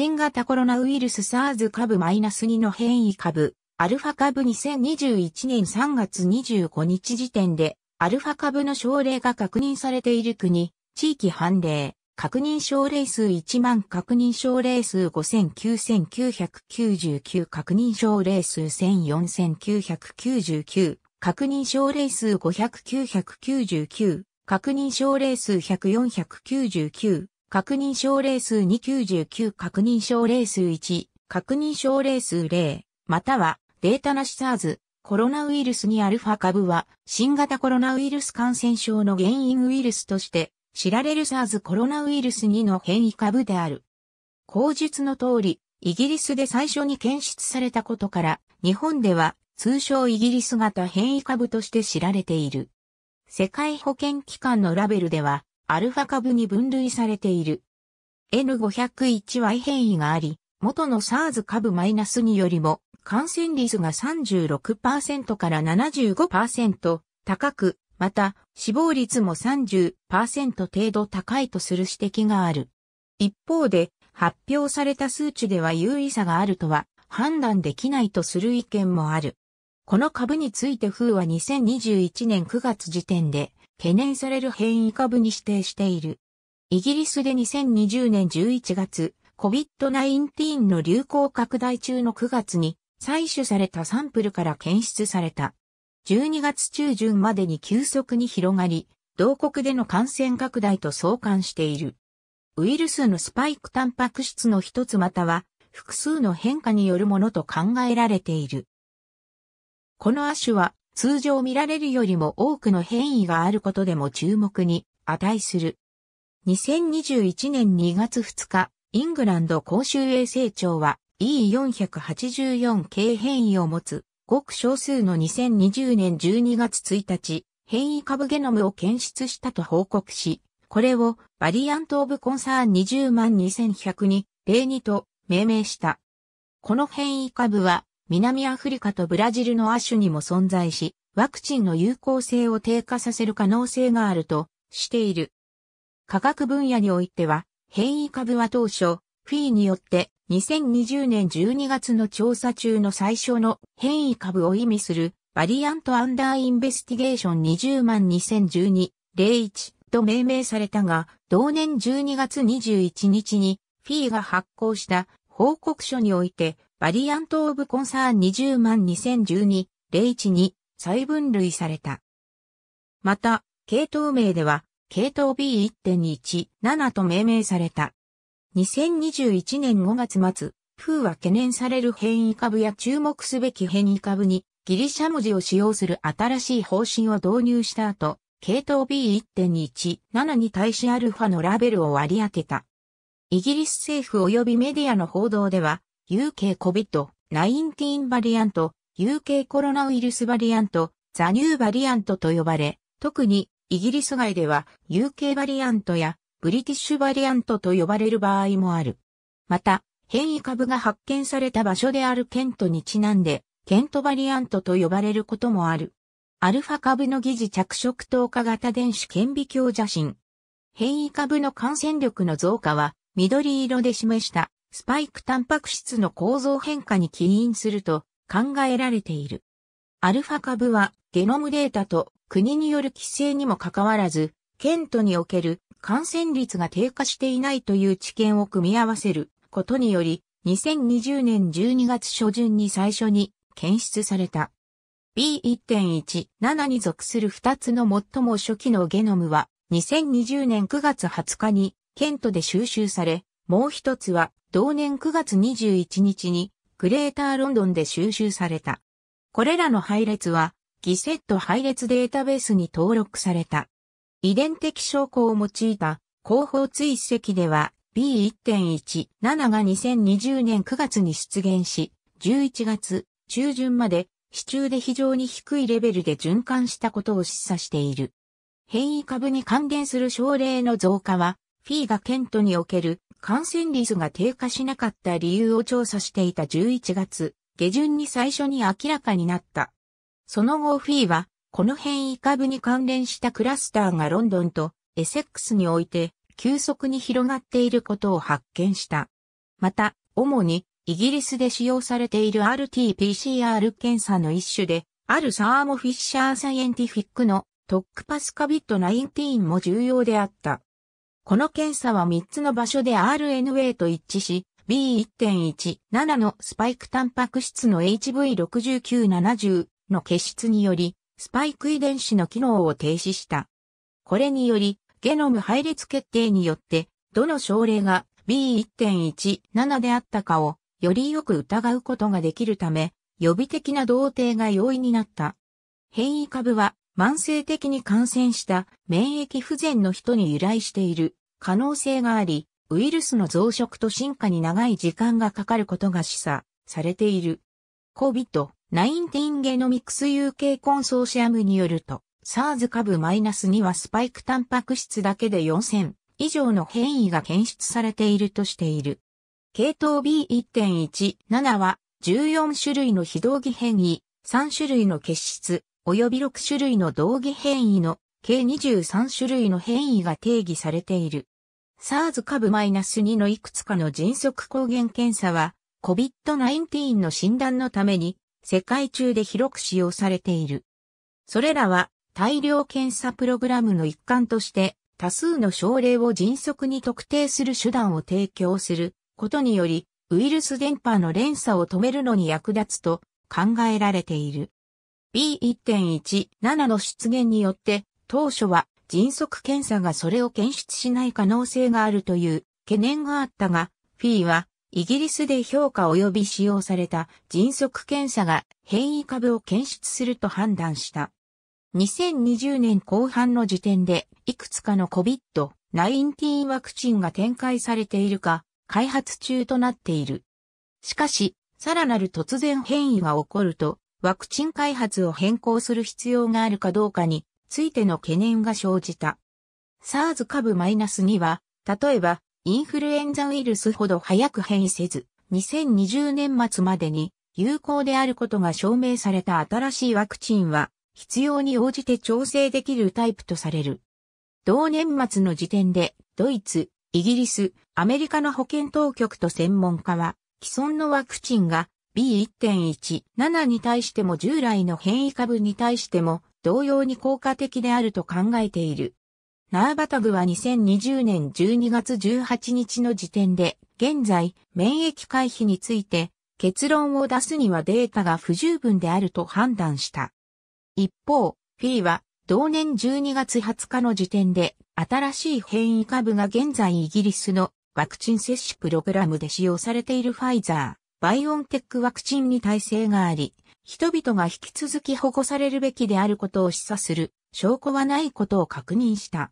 新型コロナウイルス SARS 株 -2 の変異株、アルファ株2021年3月25日時点で、アルファ株の症例が確認されている国、地域判例、確認症例数1万確認症例数59999確認症例数14999確認症例数500、999、確認症例数100、499、確認症例数299確認症例数1、確認症例数0、またはデータなし SARS、コロナウイルスにアルファ株は新型コロナウイルス感染症の原因ウイルスとして知られる SARS コロナウイルス2の変異株である。口述の通り、イギリスで最初に検出されたことから、日本では通称イギリス型変異株として知られている。世界保健機関のラベルでは、アルファ株に分類されている。N501Y 変異があり、元の SARS 株 -2 よりも感染率が36%から75%高く、また死亡率も30%程度高いとする指摘がある。一方で発表された数値では有意差があるとは判断できないとする意見もある。この株について風は2021年9月時点で懸念される変異株に指定している。イギリスで2020年11月、COVID-19 の流行拡大中の9月に採取されたサンプルから検出された。12月中旬までに急速に広がり、同国での感染拡大と相関している。ウイルスのスパイクタンパク質の一つまたは複数の変化によるものと考えられている。この亜種は通常見られるよりも多くの変異があることでも注目に値する。2021年2月2日、イングランド公衆衛生庁は E484 系変異を持つごく少数の2020年12月1日、変異株ゲノムを検出したと報告し、これをバリアントオブコンサーン20万2100に例2と命名した。この変異株は南アフリカとブラジルの亜種にも存在し、ワクチンの有効性を低下させる可能性があるとしている。科学分野においては、変異株は当初、フィーによって2020年12月の調査中の最初の変異株を意味するバリアントアンダーインベスティゲーション20万2012 01と命名されたが、同年12月21日にフィーが発行した報告書においてバリアント・オブ・コンサーン20万2012-01に再分類された。また、系統名では、系統 B1.17 と命名された。2021年5月末、風は懸念される変異株や注目すべき変異株にギリシャ文字を使用する新しい方針を導入した後、系統 B1.17 に対しアルファのラベルを割り当てた。イギリス政府及びメディアの報道では、UK COVID-19 バリアント、UK コロナウイルスバリアント、ザニューバリアントと呼ばれ、特にイギリス外では UK バリアントやブリティッシュバリアントと呼ばれる場合もある。また、変異株が発見された場所であるケントにちなんで、ケントバリアントと呼ばれることもある。アルファ株の疑似着色透過型電子顕微鏡写真。変異株の感染力の増加は緑色で示したスパイクタンパク質の構造変化に起因すると考えられている。アルファ株はゲノムデータと国による規制にもかかわらず、県都における感染率が低下していないという知見を組み合わせることにより、2020年12月初旬に最初に検出された。B1.17 に属する2つの最も初期のゲノムは、2020年9月20日に、ケントで収集され、もう一つは、同年9月21日に、グレーターロンドンで収集された。これらの配列は、ギセット配列データベースに登録された。遺伝的証拠を用いた後方追跡では B1.17 が2020年9月に出現し、11月中旬まで市中で非常に低いレベルで循環したことを示唆している。変異株に関連する症例の増加は、フィーがケントにおける感染率が低下しなかった理由を調査していた11月下旬に最初に明らかになった。その後フィーは、この変異株に関連したクラスターがロンドンとエセックスにおいて急速に広がっていることを発見した。また、主にイギリスで使用されている RT-PCR 検査の一種で、あるサーモフィッシャーサイエンティフィックのトックパスカビット19も重要であった。この検査は3つの場所で RNA と一致し、B1.17 のスパイクタンパク質の HV6970 の結出により、スパイク遺伝子の機能を停止した。これにより、ゲノム配列決定によって、どの症例が B1.17 であったかを、よりよく疑うことができるため、予備的な同定が容易になった。変異株は慢性的に感染した免疫不全の人に由来している可能性があり、ウイルスの増殖と進化に長い時間がかかることが示唆されている。COVID-19 ゲノミクス UK コンソーシアムによると、SARS 株 -2 はスパイクタンパク質だけで4000以上の変異が検出されているとしている。系統 B1.17 は14種類の非同義変異、3種類の結質、及び6種類の同義変異の計23種類の変異が定義されている。SARS 株 -2 のいくつかの迅速抗原検査は COVID-19 の診断のために世界中で広く使用されている。それらは大量検査プログラムの一環として多数の症例を迅速に特定する手段を提供することによりウイルス電波の連鎖を止めるのに役立つと考えられている。B1.17 の出現によって、当初は迅速検査がそれを検出しない可能性があるという懸念があったが、FEE はイギリスで評価及び使用された迅速検査が変異株を検出すると判断した。2020年後半の時点でいくつかの COVID-19 ワクチンが展開されているか開発中となっている。しかし、さらなる突然変異が起こるとワクチン開発を変更する必要があるかどうかについての懸念が生じた。SARS 株 -2 は、例えば、インフルエンザウイルスほど早く変異せず、2020年末までに有効であることが証明された新しいワクチンは、必要に応じて調整できるタイプとされる。同年末の時点で、ドイツ、イギリス、アメリカの保健当局と専門家は、既存のワクチンが B1.17 に対しても従来の変異株に対しても同様に効果的であると考えている。ナーバタグは2020年12月18日の時点で、現在、免疫回避について、結論を出すにはデータが不十分であると判断した。一方、フィーは、同年12月20日の時点で、新しい変異株が現在イギリスのワクチン接種プログラムで使用されているファイザー。バイオンテックワクチンに耐性があり、人々が引き続き保護されるべきであることを示唆する証拠はないことを確認した。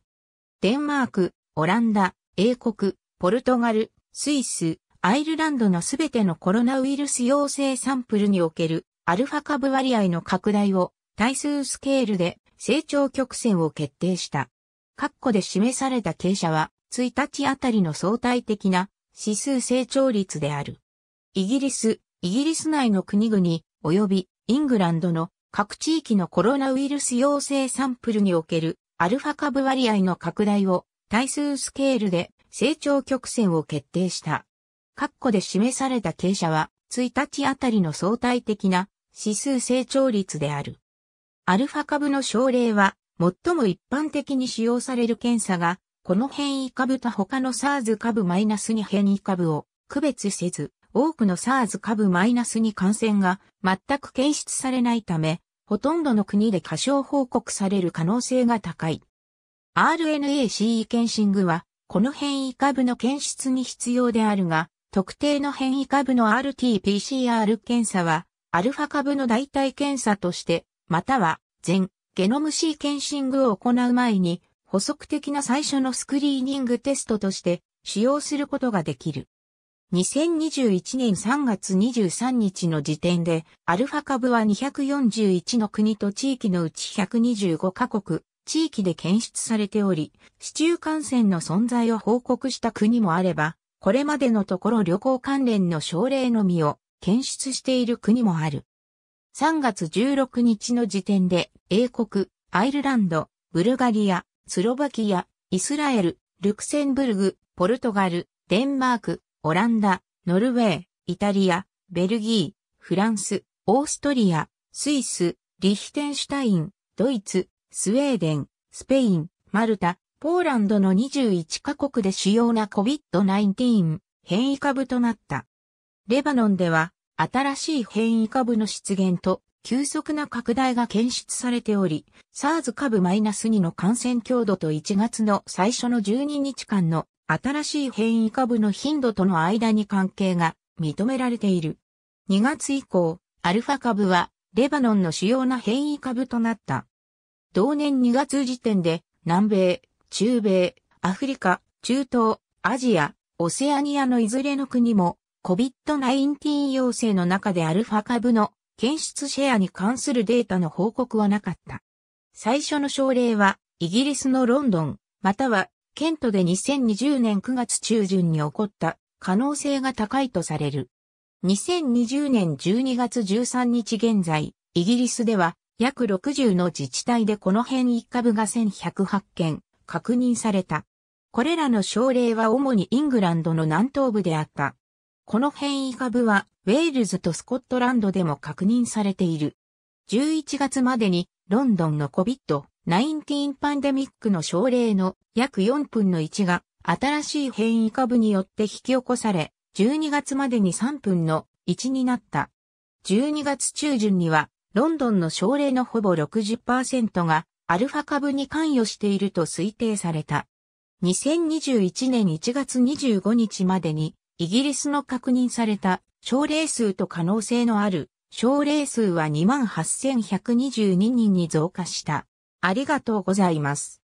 デンマーク、オランダ、英国、ポルトガル、スイス、アイルランドのすべてのコロナウイルス陽性サンプルにおけるアルファ株割合の拡大を対数スケールで成長曲線を決定した。括弧で示された傾斜は1日あたりの相対的な指数成長率である。イギリス、イギリス内の国々、及びイングランドの各地域のコロナウイルス陽性サンプルにおけるアルファ株割合の拡大を対数スケールで成長曲線を決定した。括弧で示された傾斜は1日あたりの相対的な指数成長率である。アルファ株の症例は最も一般的に使用される検査がこの変異株と他の SARS 株マイナス -2 変異株を区別せず多くの SARS 株に感染が全く検出されないため、ほとんどの国で過小報告される可能性が高い。RNA c e 検診は、この変異株の検出に必要であるが、特定の変異株の RT-PCR 検査は、アルファ株の代替検査として、または、全、ゲノムシーケンシングを行う前に、補足的な最初のスクリーニングテストとして使用することができる。2021年3月23日の時点で、アルファ株は241の国と地域のうち125カ国、地域で検出されており、市中感染の存在を報告した国もあれば、これまでのところ旅行関連の症例のみを検出している国もある。3月16日の時点で、英国、アイルランド、ブルガリア、スロバキア、イスラエル、ルクセンブルグ、ポルトガル、デンマーク、オランダ、ノルウェー、イタリア、ベルギー、フランス、オーストリア、スイス、リヒテンシュタイン、ドイツ、スウェーデン、スペイン、マルタ、ポーランドの21カ国で主要な COVID-19 変異株となった。レバノンでは新しい変異株の出現と急速な拡大が検出されており、SARS 株 -2 の感染強度と1月の最初の12日間の新しい変異株の頻度との間に関係が認められている。2月以降、アルファ株はレバノンの主要な変異株となった。同年2月時点で南米、中米、アフリカ、中東、アジア、オセアニアのいずれの国も COVID-19 要請の中でアルファ株の検出シェアに関するデータの報告はなかった。最初の症例はイギリスのロンドン、またはケントで2020年9月中旬に起こった可能性が高いとされる。2020年12月13日現在、イギリスでは約60の自治体でこの変異株が1108件確認された。これらの症例は主にイングランドの南東部であった。この変異株はウェールズとスコットランドでも確認されている。11月までにロンドンのコビットナインティーンパンデミックの症例の約4分の1が新しい変異株によって引き起こされ、12月までに3分の1になった。12月中旬には、ロンドンの症例のほぼ60%がアルファ株に関与していると推定された。2021年1月25日までに、イギリスの確認された症例数と可能性のある症例数は28,122人に増加した。ありがとうございます。